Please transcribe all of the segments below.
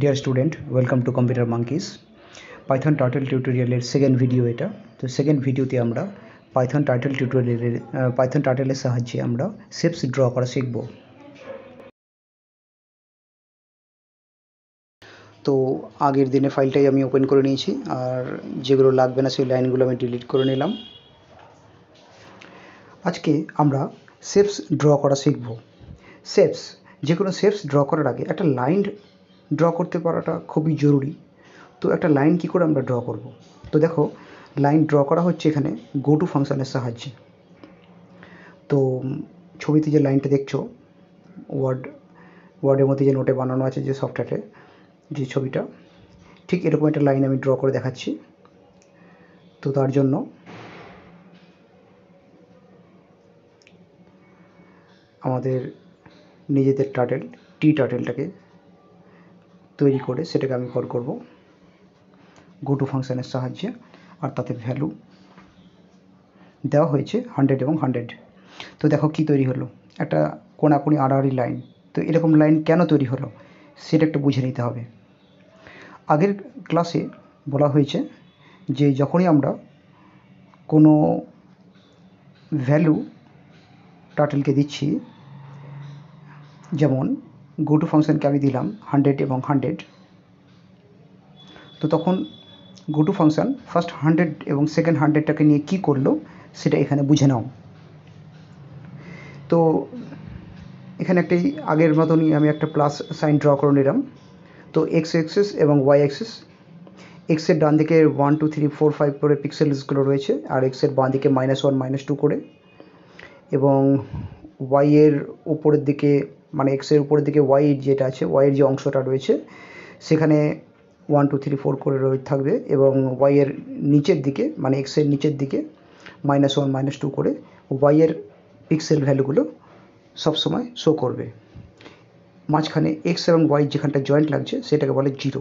deer student welcome to computer monkeys Python turtle টিউটোরিয়ালের second video এটা তো সেকেন্ড ভিডিওতে আমরা পাইথন টাইটেল টিউটোরিয়ালের পাইথন টাইটেলের সাহায্যে আমরা শেপস ড্র করা শিখব তো আগের দিনে ফাইলটাই আমি ওপেন করে নিয়েছি আর যেগুলো লাগবে না সেই লাইনগুলো আমি ডিলিট করে নিলাম আজকে আমরা শেপস ড্র করা শিখব শেপস যে কোনো শেপস ড্র করার আগে একটা লাইন ড্র করতে পারাটা খুবই জরুরি তো একটা লাইন কী করে আমরা ড্র করব তো দেখো লাইন ড্র করা হচ্ছে এখানে গো টু ফাংশানের সাহায্যে তো ছবিতে যে লাইনটা দেখছো ওয়ার্ড ওয়ার্ডের মধ্যে যে নোটে বানানো আছে যে সফটওয়্যারে যে ছবিটা ঠিক এরকম একটা লাইন আমি ড্র করে দেখাচ্ছি তো তার জন্য আমাদের নিজেদের টাটেল টি টাটেলটাকে তৈরি করে সেটাকে আমি কল করব গোটু ফাংশানের সাহায্যে আর তাতে ভ্যালু দেওয়া হয়েছে হান্ড্রেড এবং হান্ড্রেড তো দেখো কি তৈরি হলো একটা কোনাকুনি আড়াআড়ি লাইন তো এরকম লাইন কেন তৈরি হলো সেটা একটু বুঝে নিতে হবে আগের ক্লাসে বলা হয়েছে যে যখনই আমরা কোনো ভ্যালু টাটেলকে দিচ্ছি যেমন টু ফাংশানকে আমি দিলাম হান্ড্রেড এবং হান্ড্রেড তো তখন টু ফাংশান ফার্স্ট হান্ড্রেড এবং সেকেন্ড হান্ড্রেডটাকে নিয়ে কি করলো সেটা এখানে বুঝে নাও তো এখানে একটি আগের মতনই আমি একটা প্লাস সাইন ড্র করে নিলাম তো এক্স এক্সেস এবং ওয়াই এক্সেস এক্সের ডান দিকে one two three four five করে পিক্সেলসগুলো রয়েছে আর এক্সের বাঁ দিকে মাইনাস ওয়ান মাইনাস টু করে এবং ওয়াইয়ের ওপরের দিকে মানে এক্সের উপরের দিকে ওয়াইয়ের যেটা আছে ওয়াইয়ের যে অংশটা রয়েছে সেখানে ওয়ান টু থ্রি ফোর করে রয়ে থাকবে এবং ওয়াইয়ের নিচের দিকে মানে এক্সের নিচের দিকে মাইনাস ওয়ান মাইনাস টু করে ওয়াইয়ের পিক্সেল ভ্যালুগুলো সবসময় শো করবে মাঝখানে এক্স এবং ওয়াই যেখানটা জয়েন্ট লাগছে সেটাকে বলে জিরো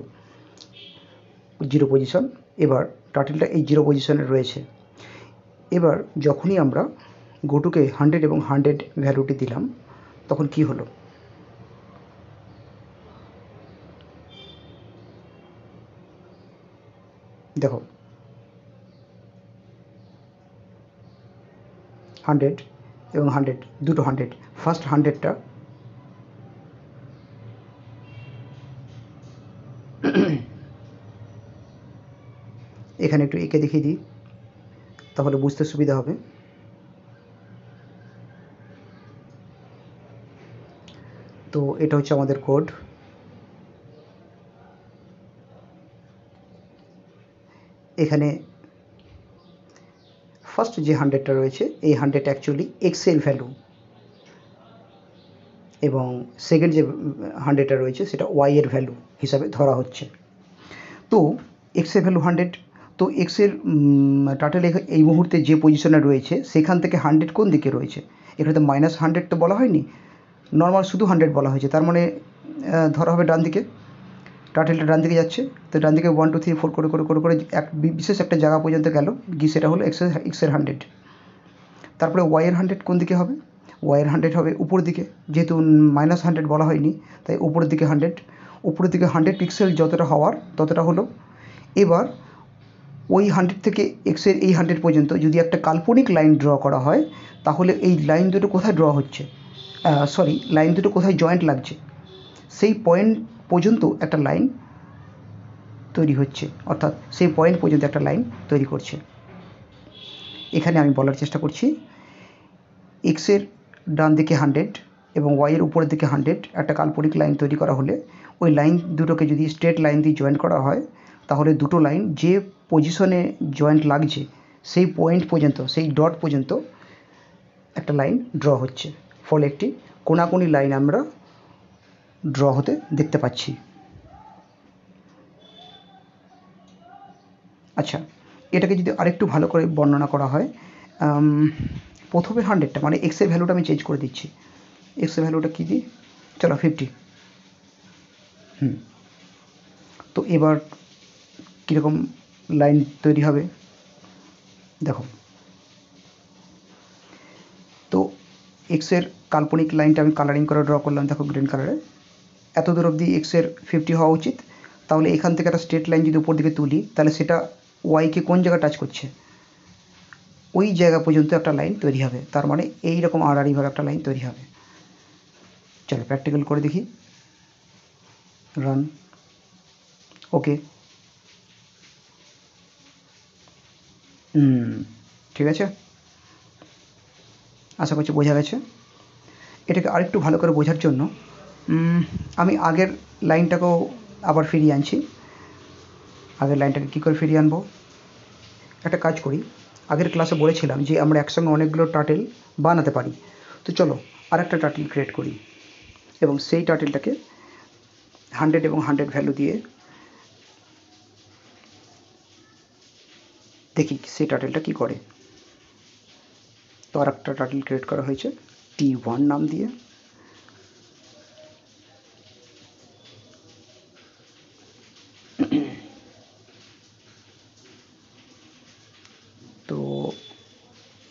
জিরো পজিশন এবার টাটিলটা এই জিরো পজিশনে রয়েছে এবার যখনই আমরা গোটুকে হান্ড্রেড এবং হান্ড্রেড ভ্যালুটি দিলাম তখন কি হলো দেখো হান্ড্রেড এবং হান্ড্রেড দুটো হান্ড্রেড ফার্স্ট হান্ড্রেডটা এখানে একটু এঁকে দেখিয়ে দিই তাহলে বুঝতে সুবিধা হবে তো এটা হচ্ছে আমাদের কোড এখানে ফার্স্ট যে হান্ড্রেডটা রয়েছে এই হান্ড্রেড অ্যাকচুয়ালি এক্সেল ভ্যালু এবং সেকেন্ড যে হান্ড্রেডটা রয়েছে সেটা ওয়াই এর ভ্যালু হিসাবে ধরা হচ্ছে তো এক্সের ভ্যালু হান্ড্রেড তো এক্সের টাটা লেখা এই মুহূর্তে যে পজিশনে রয়েছে সেখান থেকে হান্ড্রেড কোন দিকে রয়েছে এখানে তো মাইনাস হান্ড্রেড তো বলা হয়নি নর্মাল শুধু হান্ড্রেড বলা হয়েছে তার মানে ধরা হবে ডান দিকে টার্টেলটা ডান দিকে যাচ্ছে তো ডান দিকে ওয়ান টু থ্রি ফোর করে করে করে করে এক বিশেষ একটা জায়গা পর্যন্ত গেল গি সেটা হলো এক্সের এক্সের হান্ড্রেড তারপরে ওয়াইয়ের হান্ড্রেড কোন দিকে হবে ওয়াইয়ের হান্ড্রেড হবে উপর দিকে যেহেতু মাইনাস হান্ড্রেড বলা হয়নি তাই উপরের দিকে হান্ড্রেড উপরের দিকে হান্ড্রেড পিক্সেল যতটা হওয়ার ততটা হলো এবার ওই হান্ড্রেড থেকে এক্সের এই হান্ড্রেড পর্যন্ত যদি একটা কাল্পনিক লাইন ড্র করা হয় তাহলে এই লাইন দুটো কোথায় ড্র হচ্ছে সরি লাইন দুটো কোথায় জয়েন্ট লাগছে সেই পয়েন্ট পর্যন্ত একটা লাইন তৈরি হচ্ছে অর্থাৎ সেই পয়েন্ট পর্যন্ত একটা লাইন তৈরি করছে এখানে আমি বলার চেষ্টা করছি এক্সের ডান দিকে হান্ড্রেড এবং ওয়াইয়ের উপরের দিকে হান্ড্রেড একটা কাল্পনিক লাইন তৈরি করা হলে ওই লাইন দুটোকে যদি স্ট্রেট লাইন দিয়ে জয়েন্ট করা হয় তাহলে দুটো লাইন যে পজিশনে জয়েন্ট লাগছে সেই পয়েন্ট পর্যন্ত সেই ডট পর্যন্ত একটা লাইন ড্র হচ্ছে ফলে একটি কোনাকুনি লাইন আমরা ড্র হতে দেখতে পাচ্ছি আচ্ছা এটাকে যদি আরেকটু ভালো করে বর্ণনা করা হয় প্রথমে হান্ড্রেডটা মানে এক্সের ভ্যালুটা আমি চেঞ্জ করে দিচ্ছি এক্সের ভ্যালুটা কী দিই চলো ফিফটি হুম তো এবার কীরকম লাইন তৈরি হবে দেখো তো এক্সের কাল্পনিক লাইনটা আমি কালারিং করে ড্র করলাম দেখো গ্রিন কালারে এত দূর অব্দি এক্সের ফিফটি হওয়া উচিত তাহলে এখান থেকে একটা স্ট্রেট লাইন যদি উপর দিকে তুলি তাহলে সেটা ওয়াইকে কোন জায়গায় টাচ করছে ওই জায়গা পর্যন্ত একটা লাইন তৈরি হবে তার মানে এই রকম আড়াআড়িভাবে e একটা লাইন তৈরি হবে চলো প্র্যাকটিক্যাল করে দেখি রান ওকে ঠিক আছে আশা করছি বোঝা গেছে এটাকে আরেকটু ভালো করে বোঝার জন্য আমি আগের লাইনটাকেও আবার ফিরিয়ে আনছি আগের লাইনটাকে কী করে ফিরিয়ে আনবো একটা কাজ করি আগের ক্লাসে বলেছিলাম যে আমরা একসঙ্গে অনেকগুলো টাটেল বানাতে পারি তো চলো আর একটা টাটেল ক্রিয়েট করি এবং সেই টাটেলটাকে হান্ড্রেড এবং হান্ড্রেড ভ্যালু দিয়ে দেখি সেই টাটেলটা কী করে তো আর একটা টাটেল ক্রিয়েট করা হয়েছে টি ওয়ান নাম দিয়ে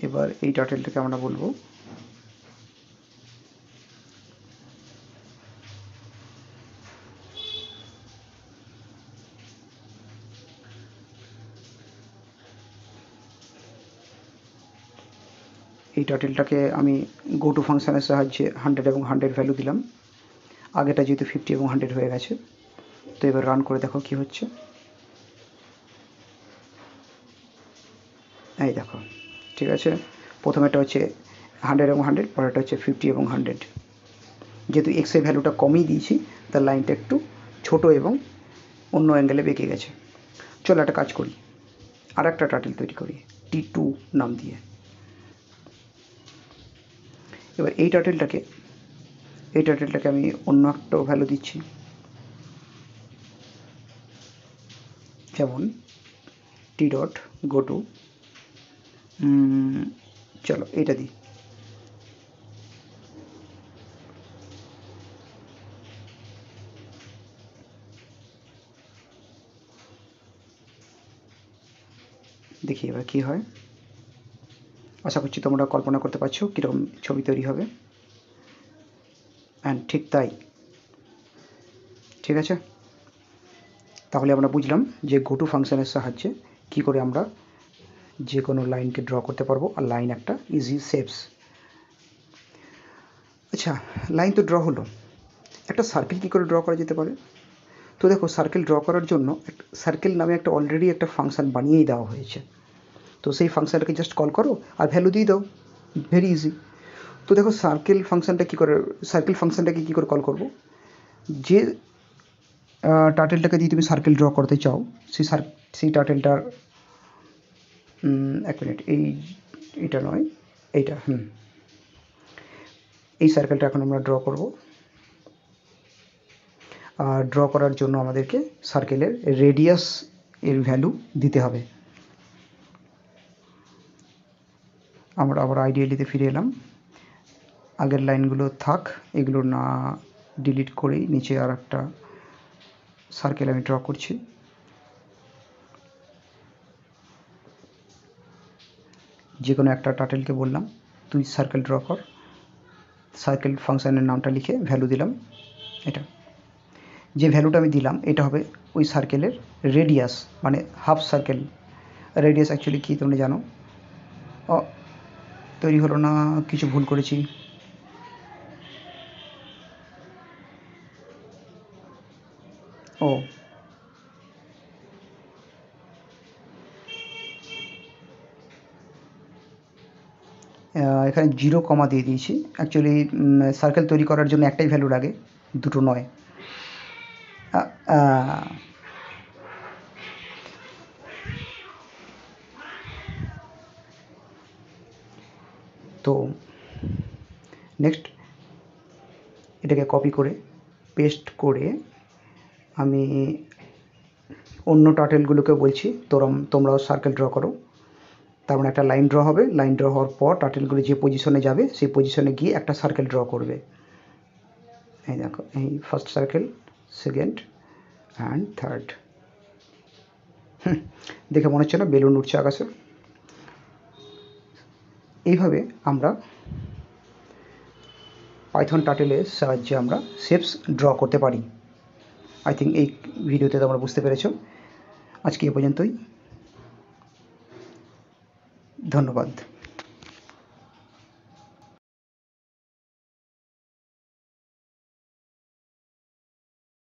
এবার এই টাটেলটাকে আমরা বলবো এই টাটেলটাকে আমি গো টু ফাংশনের সাহায্যে হান্ড্রেড এবং হান্ড্রেড ভ্যালু দিলাম আগেটা যেহেতু ফিফটি এবং হান্ড্রেড হয়ে গেছে তো এবার রান করে দেখো কি হচ্ছে এই দেখো ঠিক আছে প্রথমেটা হচ্ছে হান্ড্রেড এবং হান্ড্রেড পরেরটা হচ্ছে ফিফটি এবং হান্ড্রেড যেহেতু এক্সের ভ্যালুটা কমই দিয়েছি তার লাইনটা একটু ছোট এবং অন্য অ্যাঙ্গেলে বেঁকে গেছে চলো একটা কাজ করি আর একটা টাটেল তৈরি করি টি টু নাম দিয়ে এবার এই টাটেলটাকে এই টাটেলটাকে আমি অন্য একটা ভ্যালু দিচ্ছি যেমন টি ডট গো টু চলো এটা দিই দেখি এবার কী হয় আশা করছি তোমরা কল্পনা করতে পারছো কীরকম ছবি তৈরি হবে অ্যান্ড ঠিক তাই ঠিক আছে তাহলে আমরা বুঝলাম যে গুটু ফাংশানের সাহায্যে কি করে আমরা যে কোনো লাইনকে ড্র করতে পারবো আর লাইন একটা ইজি সেভস আচ্ছা লাইন তো ড্র হলো একটা সার্কেল কী করে ড্র করা যেতে পারে তো দেখো সার্কেল ড্র করার জন্য সার্কেল নামে একটা অলরেডি একটা ফাংশান বানিয়েই দেওয়া হয়েছে তো সেই ফাংশানটাকে জাস্ট কল করো আর ভ্যালু দিয়ে দাও ভেরি ইজি তো দেখো সার্কেল ফাংশানটা কী করে সার্কেল ফাংশানটাকে কী করে কল করব যে টার্টেলটাকে দিয়ে তুমি সার্কেল ড্র করতে চাও সেই সার সেই টার্টেলটার এক মিনিট এই এটা নয় এইটা হুম এই সার্কেলটা এখন আমরা ড্র করব আর ড্র করার জন্য আমাদেরকে সার্কেলের রেডিয়াস এর ভ্যালু দিতে হবে আমরা আবার আইডিয়ালিতে ফিরে এলাম আগের লাইনগুলো থাক এগুলো না ডিলিট করেই নিচে আর একটা সার্কেল আমি ড্র করছি যে কোনো একটা টার্টেলকে বললাম তুই সার্কেল ড্র কর সার্কেল ফাংশানের নামটা লিখে ভ্যালু দিলাম এটা যে ভ্যালুটা আমি দিলাম এটা হবে ওই সার্কেলের রেডিয়াস মানে হাফ সার্কেল রেডিয়াস অ্যাকচুয়ালি কী তোমরা জানো তৈরি হলো না কিছু ভুল করেছি ও এখানে জিরো কমা দিয়ে দিয়েছি অ্যাকচুয়ালি সার্কেল তৈরি করার জন্য একটাই ভ্যালু লাগে দুটো নয় তো নেক্সট এটাকে কপি করে পেস্ট করে আমি অন্য টাটেলগুলোকে বলছি তোরা তোমরাও সার্কেল ড্র করো তার মানে একটা লাইন ড্র হবে লাইন ড্র হওয়ার পর টার্টেলগুলি যে পজিশনে যাবে সেই পজিশনে গিয়ে একটা সার্কেল ড্র করবে এই দেখো এই first circle second and third দেখে মনে হচ্ছে না বেলুন উঠছে আকাশে এইভাবে আমরা পাইথন টাটেলের সাহায্যে আমরা শেপস ড্র করতে পারি আই থিঙ্ক এই ভিডিওতে তোমরা বুঝতে পেরেছ আজকে এ পর্যন্তই ধন্যবাদ